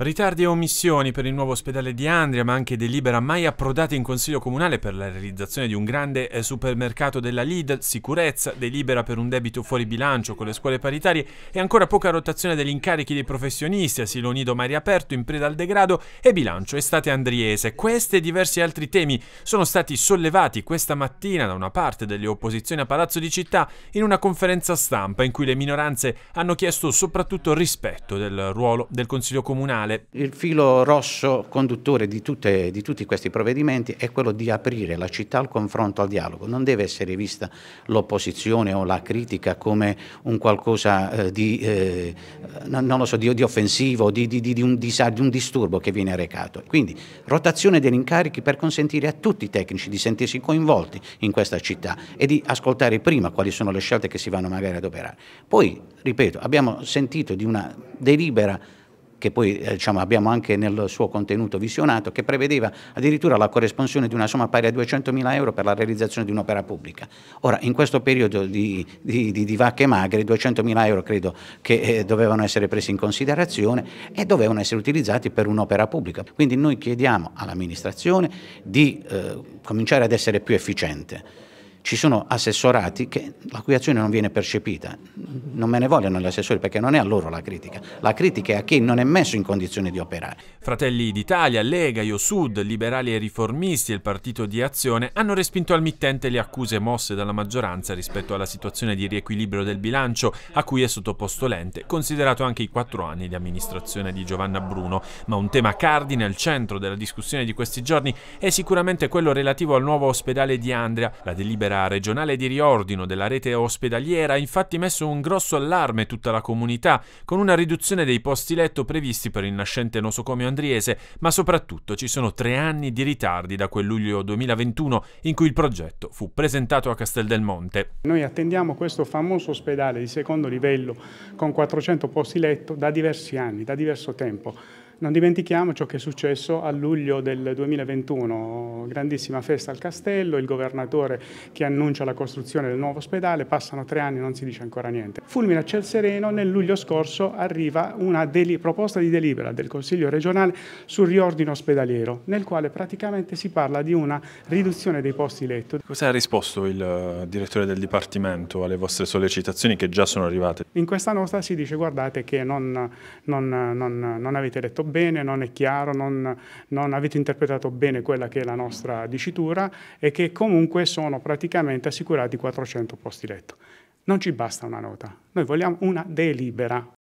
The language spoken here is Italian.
Ritardi e omissioni per il nuovo ospedale di Andria, ma anche delibera mai approdata in Consiglio Comunale per la realizzazione di un grande eh, supermercato della Lidl, sicurezza, delibera per un debito fuori bilancio con le scuole paritarie e ancora poca rotazione degli incarichi dei professionisti, asilo nido mai riaperto, in preda al degrado e bilancio estate andriese. Questi e diversi altri temi sono stati sollevati questa mattina da una parte delle opposizioni a Palazzo di Città in una conferenza stampa in cui le minoranze hanno chiesto soprattutto rispetto del ruolo del Consiglio Comunale penale. Il filo rosso conduttore di, tutte, di tutti questi provvedimenti è quello di aprire la città al confronto, al dialogo. Non deve essere vista l'opposizione o la critica come un qualcosa eh, di, eh, so, di, di, offensivo, di, un di un disturbo che viene recato. Quindi rotazione degli incarichi per consentire a tutti i tecnici di sentirsi coinvolti in questa città e di ascoltare prima quali sono le scelte che si vanno magari ad operare. Poi, ripeto, abbiamo sentito di una delibera che poi eh, diciamo, abbiamo anche nel suo contenuto visionato, che prevedeva addirittura la corresponsione di una somma pari a 200.000 euro per la realizzazione di un'opera pubblica. Ora, in questo periodo di, di, di, di vacche magre, 200.000 euro credo che eh, dovevano essere presi in considerazione e dovevano essere utilizzati per un'opera pubblica. Quindi noi chiediamo all'amministrazione di eh, cominciare ad essere più efficiente ci sono assessorati che, la cui azione non viene percepita. Non me ne vogliono gli assessori perché non è a loro la critica, la critica è a chi non è messo in condizione di operare. Fratelli d'Italia, Lega, Io Sud, Liberali e Riformisti e il Partito di Azione hanno respinto al mittente le accuse mosse dalla maggioranza rispetto alla situazione di riequilibrio del bilancio a cui è sottoposto l'ente, considerato anche i quattro anni di amministrazione di Giovanna Bruno. Ma un tema cardine al centro della discussione di questi giorni è sicuramente quello relativo al nuovo ospedale di Andrea, la delibera delibera regionale di riordino della rete ospedaliera ha infatti messo un grosso allarme tutta la comunità, con una riduzione dei posti letto previsti per il nascente nosocomio andriese, ma soprattutto ci sono tre anni di ritardi da quel luglio 2021 in cui il progetto fu presentato a Castel del Monte. Noi attendiamo questo famoso ospedale di secondo livello con 400 posti letto da diversi anni, da diverso tempo. Non dimentichiamo ciò che è successo a luglio del 2021, grandissima festa al castello, il governatore che annuncia la costruzione del nuovo ospedale, passano tre anni e non si dice ancora niente. Fulmina a ciel sereno, nel luglio scorso arriva una proposta di delibera del Consiglio regionale sul riordino ospedaliero, nel quale praticamente si parla di una riduzione dei posti letto. Cosa ha risposto il eh, direttore del Dipartimento alle vostre sollecitazioni che già sono arrivate? In questa nota si dice guardate che non, non, non, non avete letto bene bene, non è chiaro, non, non avete interpretato bene quella che è la nostra dicitura e che comunque sono praticamente assicurati 400 posti letto. Non ci basta una nota, noi vogliamo una delibera